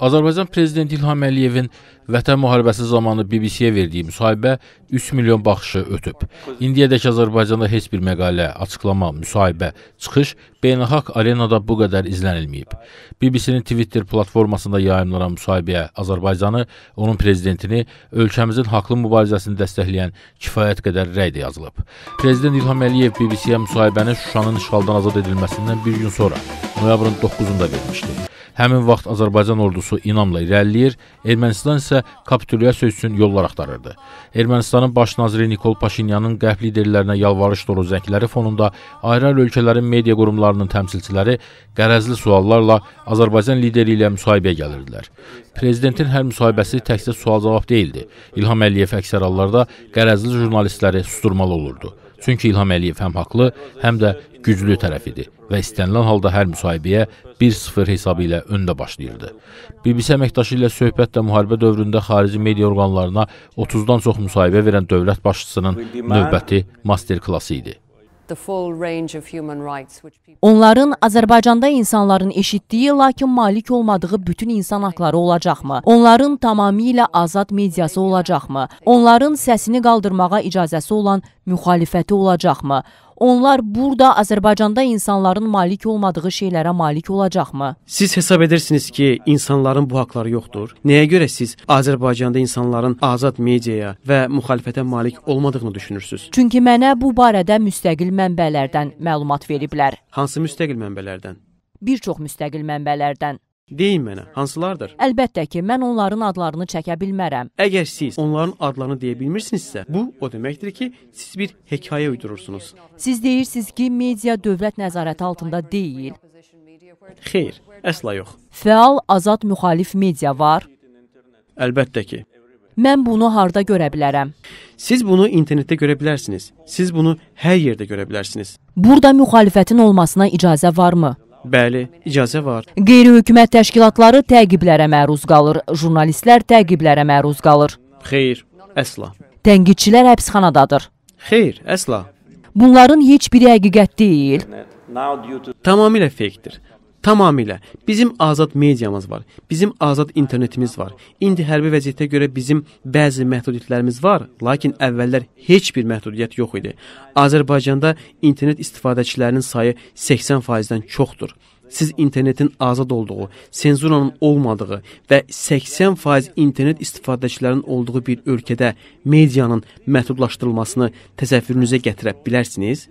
Azərbaycan prezidenti İlham Əliyevin Vətən müharibəsi zamanı BBC-yə verdiyi müsahibə 3 milyon baxışı ötüb. İndiyədək Azərbaycanda heç bir məqalə, açıqlama, müsahibə, çıxış beynəlxalq arenada bu qədər izlənilməyib. BBC-nin Twitter platformasında yayımlanan müsahibəyə Azərbaycanı, onun prezidentini ölkəmizin haqlı mübarizəsini dəstəkləyən kifayət qədər rəy də yazılıb. Prezident İlham Əliyev BBC-yə müsahibəni Şuşanın işğaldan azad edilməsindən bir gün sonra, noyabrın 9-unda vermişdi. Həmin vaxt Azərbaycan ordusu inamla irəliləyir, Ermənistan isə kapitulyasiya üçün yollar axtarırdı. Ermənistanın baş naziri Nikol Paşinyanın qəlb liderlərinə yalvarış dolu zəngləri fonunda ayrı-ayrı ölkələrin media qurumlarının təmsilçiləri qərəzli suallarla Azərbaycan lideri ilə müsahibəyə gəlirdilər. Prezidentin hər müsahibəsi təkcə sual-cavab deyildi. İlham Əliyev əksər hallarda qərəzli jurnalistləri susturmalı olurdu. Çünki İlham Əliyev həm haqlı, həm də güclü tərəf idi və istənilən halda hər müsahibəyə 1-0 hesabı ilə öndə başlayırdı. BBC əməkdaşı ilə söhbət də müharibə dövründə xarici media orqanlarına 30-dan çox müsahibə verən dövlət başçısının növbəti master klası idi. Onların Azərbaycanda insanların eşitdiyi, lakin malik olmadığı bütün insan haqları olacaqmı? Onların tamamilə azad mediası olacaqmı? Onların səsini qaldırmağa icazəsi olan müxalifəti olacaqmı? Onlar burada Azərbaycanda insanların malik olmadığı şeylərə malik olacaqmı? Siz hesab edirsiniz ki, insanların bu haqqları yoxdur? Nəyə görə siz Azərbaycanda insanların azad mediaya və müxalifətə malik olmadığını düşünürsüz? Çünki mənə bu barədə müstəqil mənbələrdən məlumat veriblər. Hansı müstəqil mənbələrdən? Bir çox müstəqil mənbələrdən. Deyin mənə, hansılardır? Əlbəttə ki, mən onların adlarını çəkə bilmərəm. Əgər siz onların adlarını deyə bilmirsinizsə, bu o deməkdir ki, siz bir hekayə uydurursunuz. Siz deyirsiniz ki, media dövlət nəzarəti altında deyil. Xeyr, əsla yox. Fəal azad müxalif media var? Əlbəttə ki. Mən bunu harda görə bilərəm? Siz bunu internetdə görə bilərsiniz. Siz bunu hər yerdə görə bilərsiniz. Burada müxalifətin olmasına icazə varmı? Bəli, icazə var. Qeyri-hökumət təşkilatları təqiblərə məruz qalır, jurnalistlər təqiblərə məruz qalır. Xeyr, əsla. Tənqidçilər həbsxanadadır. Xeyr, əsla. Bunların heç biri həqiqət deyil. Tamamilə feykdir. Tamamilə. Bizim azad mediamız var. Bizim azad internetimiz var. İndi hərbi vəziyyətə görə bizim bəzi məhdudiyyətlərimiz var, lakin əvvəllər heç bir məhdudiyyət yox idi. Azərbaycanda internet istifadəçilərinin sayı 80%-dən çoxdur. Siz internetin azad olduğu, senzuranın olmadığı və 80% internet istifadəçilərinin olduğu bir ölkədə medianın məhdudlaşdırılmasını təsəvvürünüzə gətirə bilərsiniz?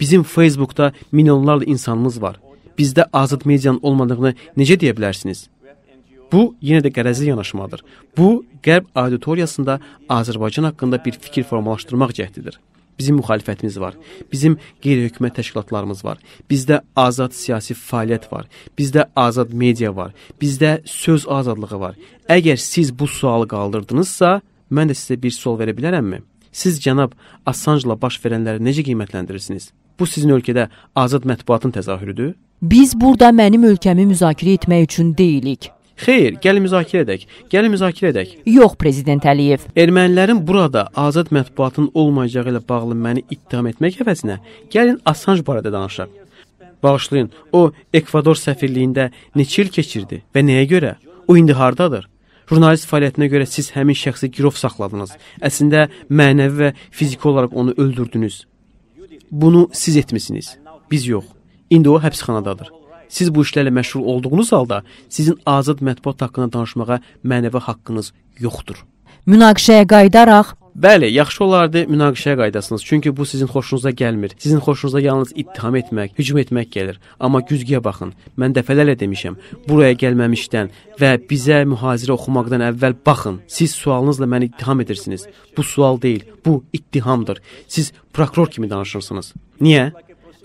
Bizim Facebookda milyonlarla insanımız var bizdə azad medianın olmadığını necə deyə bilərsiniz? Bu yenə də qərəzli yanaşmadır. Bu Qərb auditoriyasında Azərbaycan haqqında bir fikir formalaşdırmaq cəhdidir. Bizim müxalifətimiz var. Bizim qeyri-hökumət təşkilatlarımız var. Bizdə azad siyasi fəaliyyət var. Bizdə azad media var. Bizdə söz azadlığı var. Əgər siz bu sualı qaldırdınızsa, mən də sizə bir sual verə bilərəmmi? Siz cənab Assange-la baş verənləri necə qiymətləndirirsiniz? Bu sizin ölkədə azad mətbuatın təzahürüdür? Biz burada mənim ölkəmi müzakirə etmək üçün deyilik. Xeyr, gəl müzakirə edək. Gəl müzakirə edək. Yox, prezident Əliyev. Ermənilərin burada azad mətbuatın olmayacağı ilə bağlı məni ittiham etmək əvəzinə, gəlin Assanj barədə danışaq. Bağışlayın, o Ekvador səfirliyində neçə il keçirdi və nəyə görə? O indi hardadır? Jurnalist fəaliyyətinə görə siz həmin şəxsi girov saxladınız. Əslində mənəvi və fiziki olaraq onu öldürdünüz. Bunu siz etmisiniz. Biz yox. İndi o həbsxanadadır. Siz bu işlərlə məşğul olduğunuz halda sizin azad mətbuat haqqında danışmağa mənəvi haqqınız yoxdur. Münaqişəyə qayıdaraq Bəli, yaxşı olardı münaqişəyə qaydasınız. Çünki bu sizin xoşunuza gəlmir. Sizin xoşunuza yalnız ittiham etmək, hücum etmək gəlir. Amma güzgüyə baxın. Mən dəfələrlə demişəm, buraya gəlməmişdən və bizə mühazirə oxumaqdan əvvəl baxın. Siz sualınızla məni ittiham edirsiniz. Bu sual deyil, bu ittihamdır. Siz prokuror kimi danışırsınız. Niyə?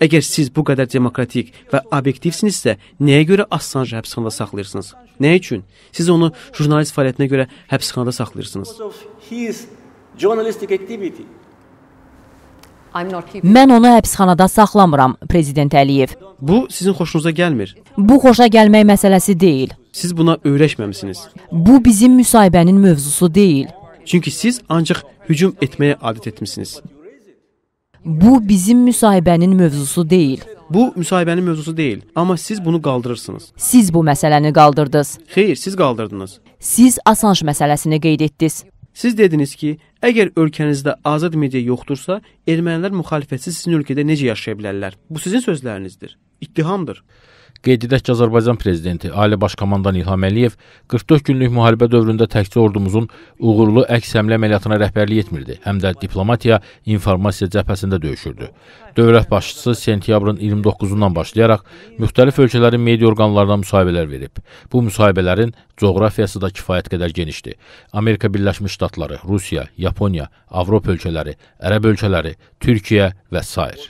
Əgər siz bu qədər demokratik və obyektivsinizsə, nəyə görə Assange həbsxanada saxlayırsınız? Nə üçün? Siz onu jurnalist fəaliyyətinə görə həbsxanada saxlayırsınız journalistic activity. Mən onu həbsxanada saxlamıram, prezident Əliyev. Bu sizin xoşunuza gəlmir. Bu xoşa gəlmək məsələsi deyil. Siz buna öyrəşməmisiniz. Bu bizim müsahibənin mövzusu deyil. Çünki siz ancaq hücum etməyə adət etmisiniz. Bu bizim müsahibənin mövzusu deyil. Bu müsahibənin mövzusu deyil, amma siz bunu qaldırırsınız. Siz bu məsələni qaldırdınız. Xeyr, siz qaldırdınız. Siz Asanj məsələsini qeyd etdiniz. Siz dediniz ki, Əgər ölkənizdə azad media yoxdursa, ermənilər müxalifətsiz sizin ölkədə necə yaşaya bilərlər? Bu sizin sözlərinizdir. İttihamdır. Qeyd edək ki, Azərbaycan prezidenti Ali Baş Komandan İlham Əliyev 44 günlük müharibə dövründə təkcə ordumuzun uğurlu əks həmlə əməliyyatına rəhbərlik etmirdi, həm də diplomatiya, informasiya cəbhəsində döyüşürdü. Dövlət başçısı sentyabrın 29-undan başlayaraq müxtəlif ölkələrin media orqanlarına müsahibələr verib. Bu müsahibələrin coğrafiyası da kifayət qədər genişdir. Amerika Birləşmiş Ştatları, Rusiya, Yaponiya Yaponiya, Avropa ölkələri, Ərəb ölkələri, Türkiyə və sair.